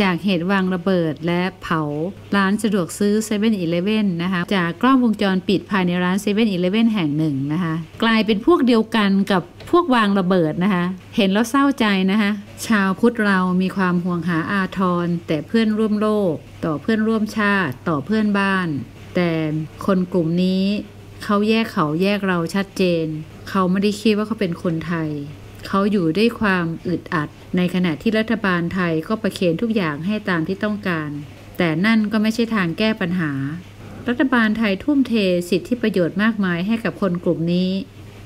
จากเหตุวางระเบิดและเผาร้านสะดวกซื้อ7 e เ e ่นอนะคะจากกล้องวงจรปิดภายในร้าน7 e เ e ่นอแห่งหนึ่งนะคะ กลายเป็นพวกเดียวกันกับพวกวางระเบิดนะคะเห็นแล้วเศร้าใจนะคะชาวพุทธเรามีความห่วงหาอาทร แต่เพื่อนร่วมโลกต่อเพื่อนร่วมชาติต่อเพื่อนบ้าน แต่คนกลุ่มนี้เขาแยกเขาแยกเราชัดเจน เขาไม่ได้คิดว่าเขาเป็นคนไทยเขาอยู่ด้วยความอึดอัดในขณะที่รัฐบาลไทยก็ประเคนทุกอย่างให้ตามที่ต้องการ แต่นั่นก็ไม่ใช่ทางแก้ปัญหา รัฐบาลไทยทุ่มเทสิทธิประโยชน์มากมายให้กับคนกลุ่มนี้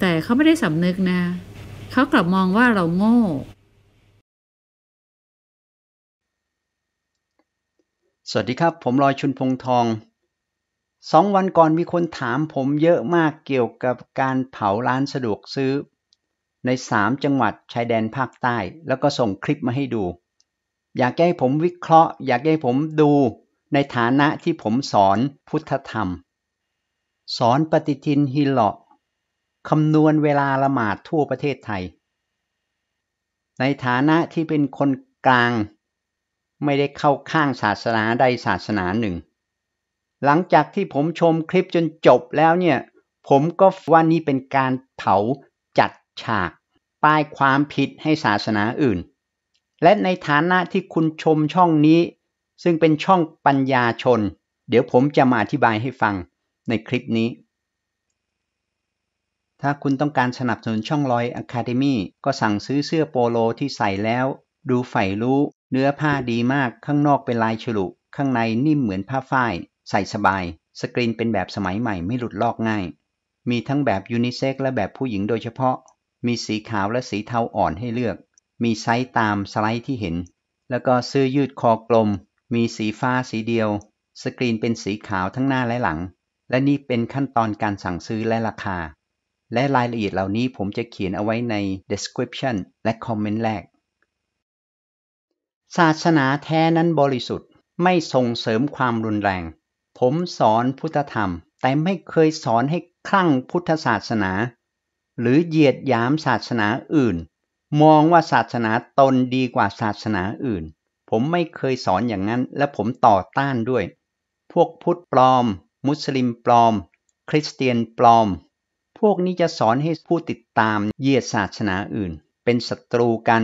แต่เขาไม่ได้สำนึกนะ เขากลับมองว่าเราโง่ สวัสดีครับ ผมลอยชุนพงทองสองวันก่อนมีคนถามผมเยอะมากเกี่ยวกับการเผาร้านสะดวกซื้อในสามจังหวัดชายแดนภาคใต้ แล้วก็ส่งคลิปมาให้ดู อยากให้ผมวิเคราะห์ อยากให้ผมดูในฐานะที่ผมสอนพุทธธรรม สอนปฏิทินฮิลอะคำนวณเวลาละหมาดทั่วประเทศไทย ในฐานะที่เป็นคนกลาง ไม่ได้เข้าข้างศาสนาใดศาสนาหนึ่ง หลังจากที่ผมชมคลิปจนจบแล้วเนี่ย ผมก็ว่านี่เป็นการเผาฉากป้ายความผิดให้ศาสนาอื่น และในฐานะที่คุณชมช่องนี้ ซึ่งเป็นช่องปัญญาชน เดี๋ยวผมจะมาอธิบายให้ฟังในคลิปนี้ ถ้าคุณต้องการสนับสนุนช่องลอย Academy ก็สั่งซื้อเสื้อโปโลที่ใส่แล้ว ดูใฝ่รู้ เนื้อผ้าดีมาก ข้างนอกเป็นลายฉลุ ข้างในนิ่มเหมือนผ้าฝ้าย ใส่สบาย สกรีนเป็นแบบสมัยใหม่ไม่หลุดลอกง่าย มีทั้งแบบยูนิเซ็กและแบบผู้หญิงโดยเฉพาะมีสีขาวและสีเทาอ่อนให้เลือก มีไซส์ตามสไลด์ที่เห็น แล้วก็เสื้อยืดคอกลม มีสีฟ้าสีเดียว สกรีนเป็นสีขาวทั้งหน้าและหลัง และนี่เป็นขั้นตอนการสั่งซื้อและราคา และรายละเอียดเหล่านี้ผมจะเขียนเอาไว้ใน description และ comment แรก ศาสนาแท้นั้นบริสุทธิ์ ไม่ส่งเสริมความรุนแรง ผมสอนพุทธธรรม แต่ไม่เคยสอนให้คลั่งพุทธศาสนาหรือเหยียดหยามศาสนาอื่น มองว่าศาสนาตนดีกว่าศาสนาอื่น ผมไม่เคยสอนอย่างนั้นและผมต่อต้านด้วย พวกพุทธปลอม มุสลิมปลอม คริสเตียนปลอม พวกนี้จะสอนให้ผู้ติดตามเหยียดศาสนาอื่น เป็นศัตรูกัน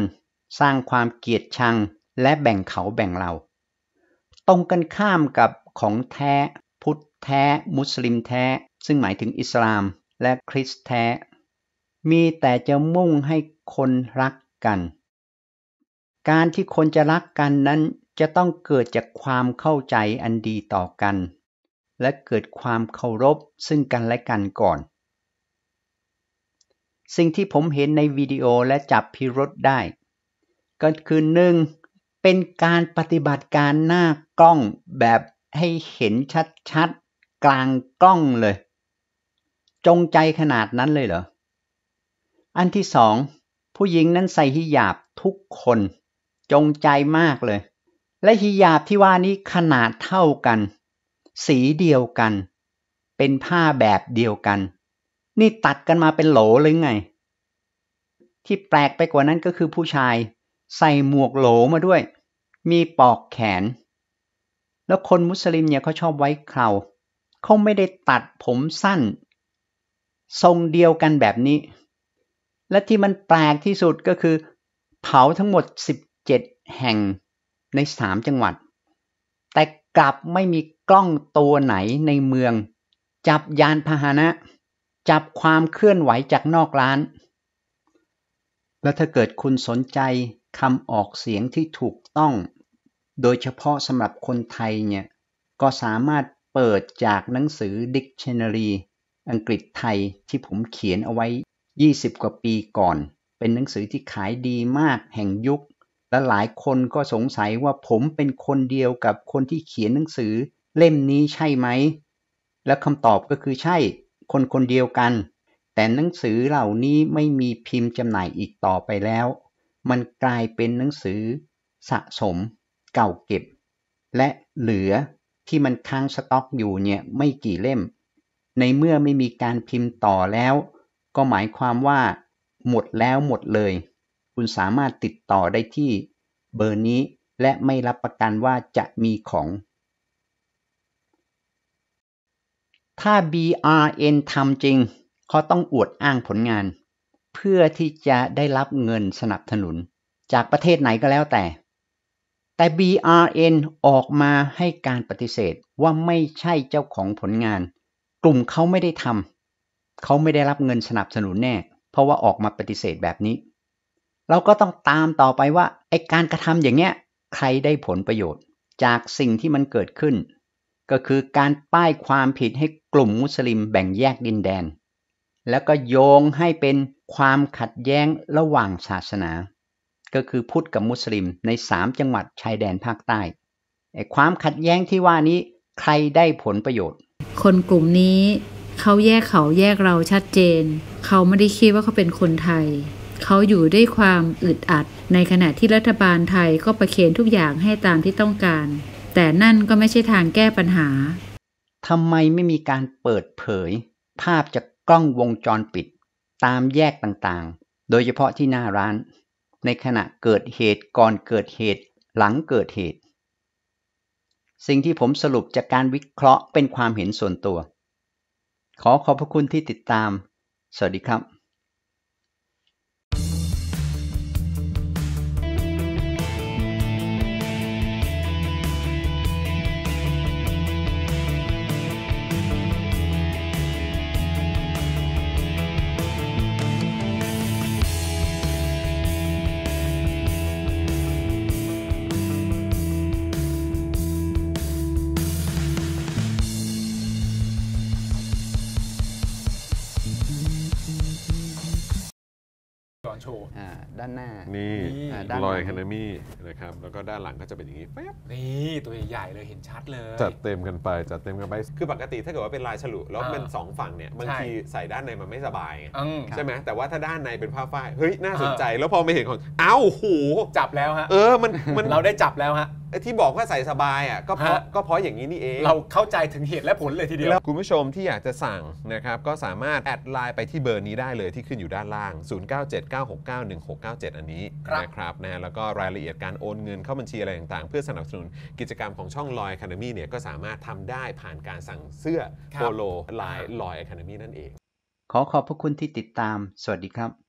สร้างความเกลียดชังและแบ่งเขาแบ่งเรา ตรงกันข้ามกับของแท้พุทธแท้มุสลิมแท้ซึ่งหมายถึงอิสลามและคริสต์แท้มีแต่จะมุ่งให้คนรักกัน การที่คนจะรักกันนั้นจะต้องเกิดจากความเข้าใจอันดีต่อกัน และเกิดความเคารพซึ่งกันและกันก่อน สิ่งที่ผมเห็นในวิดีโอและจับพิรุษได้ก็คือหนึ่งเป็นการปฏิบัติการหน้ากล้องแบบให้เห็นชัดๆกลางกล้องเลย จงใจขนาดนั้นเลยเหรออันที่สอง ผู้หญิงนั้นใส่ฮิญาบทุกคน จงใจมากเลย และฮิญาบที่ว่านี้ขนาดเท่ากัน สีเดียวกัน เป็นผ้าแบบเดียวกัน นี่ตัดกันมาเป็นโหลรือไง ที่แปลกไปกว่านั้นก็คือผู้ชายใส่หมวกโหลมาด้วย มีปอกแขน แล้วคนมุสลิมเนี่ยเขาชอบไว้เคราเขาไม่ได้ตัดผมสั้น ทรงเดียวกันแบบนี้และที่มันแปลกที่สุดก็คือเผาทั้งหมด 17 แห่งใน 3 จังหวัด แต่กลับไม่มีกล้องตัวไหนในเมือง จับยานพาหนะ จับความเคลื่อนไหวจากนอกร้าน และถ้าเกิดคุณสนใจคำออกเสียงที่ถูกต้อง โดยเฉพาะสำหรับคนไทยเนี่ย ก็สามารถเปิดจากหนังสือ Dictionary อังกฤษไทยที่ผมเขียนเอาไว้20 กว่าปีก่อน เป็นหนังสือที่ขายดีมากแห่งยุค และหลายคนก็สงสัยว่าผมเป็นคนเดียวกับคนที่เขียนหนังสือเล่มนี้ใช่ไหม และคำตอบก็คือใช่คนคนเดียวกัน แต่หนังสือเหล่านี้ไม่มีพิมพ์จำหน่ายอีกต่อไปแล้ว มันกลายเป็นหนังสือ สะสม เก่าเก็บ และเหลือที่มันค้างสต็อกอยู่เนี่ย ไม่กี่เล่ม ในเมื่อไม่มีการพิมพ์ต่อแล้วก็หมายความว่าหมดแล้วหมดเลย คุณสามารถติดต่อได้ที่เบอร์นี้ และไม่รับประกันว่าจะมีของ ถ้า BRN ทำจริงเขาต้องอวดอ้างผลงาน เพื่อที่จะได้รับเงินสนับสนุน จากประเทศไหนก็แล้วแต่ แต่ BRN ออกมาให้การปฏิเสธว่าไม่ใช่เจ้าของผลงาน กลุ่มเขาไม่ได้ทำเขาไม่ได้รับเงินสนับสนุนแน่ เพราะว่าออกมาปฏิเสธแบบนี้ เราก็ต้องตามต่อไปว่า ไอการกระทำอย่างเงี้ยใครได้ผลประโยชน์จากสิ่งที่มันเกิดขึ้น ก็คือการป้ายความผิดให้กลุ่มมุสลิมแบ่งแยกดินแดน แล้วก็โยงให้เป็นความขัดแย้งระหว่างศาสนา ก็คือพุทธกับมุสลิมในสามจังหวัดชายแดนภาคใต้ไอความขัดแย้งที่ว่านี้ใครได้ผลประโยชน์ คนกลุ่มนี้เขาแยกเขาแยกเราชัดเจน เขาไม่ได้คิดว่าเขาเป็นคนไทย เขาอยู่ด้วยความอึดอัด ในขณะที่รัฐบาลไทยก็ประเคนทุกอย่างให้ตามที่ต้องการ แต่นั่นก็ไม่ใช่ทางแก้ปัญหาทำไมไม่มีการเปิดเผย ภาพจากกล้องวงจรปิดตามแยกต่างๆ โดยเฉพาะที่หน้าร้าน ในขณะเกิดเหตุก่อนเกิดเหตุ หลังเกิดเหตุ สิ่งที่ผมสรุปจากการวิเคราะห์เป็นความเห็นส่วนตัวขอขอบพระคุณที่ติดตาม สวัสดีครับโชว์ด้านหน้านี่ลอยแคนามี่นะครับแล้วก็ด้านหลังก็จะเป็นอย่างนี้แป๊บนี่ ตัวใหญ่เลยเห็นชัดเลยจัดเต็มกันไปจัดเต็มกันไปคือปกติถ้าเกิดว่าเป็นลายฉลุแล้วมันสองฝั่งเนี่ยบางทีใส่ด้านในมันไม่สบายใช่ไหมแต่ว่าถ้าด้านในเป็นผ้าฝ้ายเฮ้ยน่าสนใจแล้วพอม่เห็นของอ้าวโหจับแล้วฮะเออมันมันเราได้จับแล้วฮะไอ้ที่บอกว่าใส่สบายอ่ะก็เพราะก็เพราะอย่างนี้นี่เอง เราเข้าใจถึงเหตุและผลเลยทีเดียว คุณผู้ชมที่อยากจะสั่งนะครับ ก็สามารถแอดไลน์ไปที่เบอร์นี้ได้เลยที่ขึ้นอยู่ด้านล่าง 0979691697 อันนี้นะครับนะแล้วก็รายละเอียดการโอนเงินเข้าบัญชีอะไรต่างๆ เพื่อสนับสนุนกิจกรรมของช่องลอยแคนาเมี่เนี่ยก็สามารถทำได้ผ่านการสั่งเสื้อโปโลลายลอยแคนาเมี่นั่นเอง ขอขอบพระคุณที่ติดตามสวัสดีครับ